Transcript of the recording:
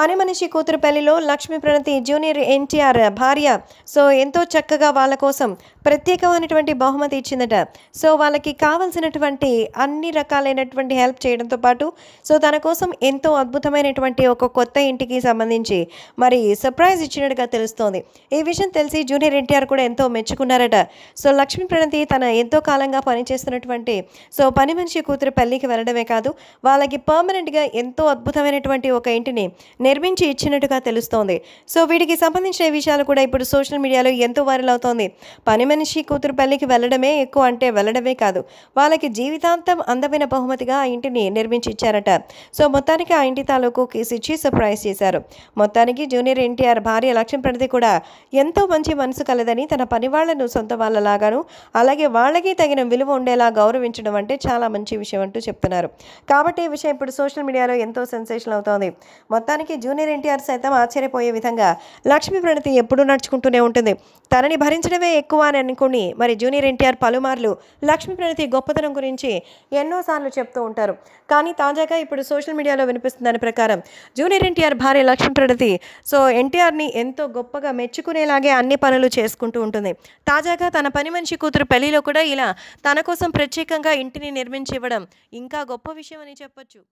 పని మనిషి కూతురు లక్ష్మీ ప్రణతి జూనియర్ ఎన్టీఆర్ భార్య సో ఎంతో చక్కగా వాళ్ళ కోసం ప్రత్యేకమైనటువంటి బహుమతి ఇచ్చిందట సో వాళ్ళకి కావలసినటువంటి అన్ని రకాలైనటువంటి హెల్ప్ చేయడంతో పాటు సో తన కోసం ఎంతో అద్భుతమైనటువంటి ఒక కొత్త ఇంటికి సంబంధించి మరి సర్ప్రైజ్ ఇచ్చినట్టుగా తెలుస్తోంది ఈ విషయం తెలిసి జూనియర్ ఎన్టీఆర్ కూడా ఎంతో మెచ్చుకున్నారట సో లక్ష్మీ ప్రణతి తన ఎంతో కాలంగా పనిచేస్తున్నటువంటి సో పని మనిషి కూతురు పెళ్లికి వెళ్ళడమే కాదు వాళ్ళకి పర్మనెంట్గా ఎంతో అద్భుతమైనటువంటి ఒక ఇంటిని నిర్మించి ఇచ్చినట్టుగా తెలుస్తోంది సో వీటికి సంబంధించిన విషయాలు కూడా ఇప్పుడు సోషల్ మీడియాలో ఎంతో వైరల్ అవుతోంది పని మనిషి కూతురు పెళ్లికి వెళ్ళడమే ఎక్కువ అంటే వెళ్ళడమే కాదు వాళ్ళకి జీవితాంతం అందమైన బహుమతిగా ఆ ఇంటిని నిర్మించి ఇచ్చారట సో మొత్తానికి ఆ ఇంటి తాలూకు కేసు ఇచ్చి సర్ప్రైజ్ చేశారు మొత్తానికి జూనియర్ ఎన్టీఆర్ భార్య ప్రణతి కూడా ఎంతో మంచి మనసు కలదని తన పని వాళ్లను సొంత వాళ్ళలాగాను అలాగే వాళ్ళకి తగిన విలువ ఉండేలా గౌరవించడం అంటే చాలా మంచి విషయం అంటూ చెప్తున్నారు కాబట్టి ఈ విషయం ఇప్పుడు సోషల్ మీడియాలో ఎంతో సెన్సేషన్ అవుతోంది మొత్తానికి నిజానికి జూనియర్ ఎన్టీఆర్ సైతం ఆశ్చర్యపోయే విధంగా లక్ష్మీ ప్రణతి ఎప్పుడూ నడుచుకుంటూనే ఉంటుంది తనని భరించడమే ఎక్కువ అని అనుకుని మరి జూనియర్ ఎన్టీఆర్ పలుమార్లు లక్ష్మీ ప్రణతి గొప్పతనం గురించి ఎన్నోసార్లు చెప్తూ ఉంటారు కానీ తాజాగా ఇప్పుడు సోషల్ మీడియాలో వినిపిస్తున్న దాని ప్రకారం జూనియర్ ఎన్టీఆర్ భార్య లక్ష్మీ ప్రణతి సో ఎన్టీఆర్ని ఎంతో గొప్పగా మెచ్చుకునేలాగే అన్ని పనులు చేసుకుంటూ ఉంటుంది తాజాగా తన పని మనిషి కూతురు పెళ్లిలో కూడా ఇలా తన కోసం ప్రత్యేకంగా ఇంటిని నిర్మించి ఇవ్వడం ఇంకా గొప్ప విషయం అని చెప్పొచ్చు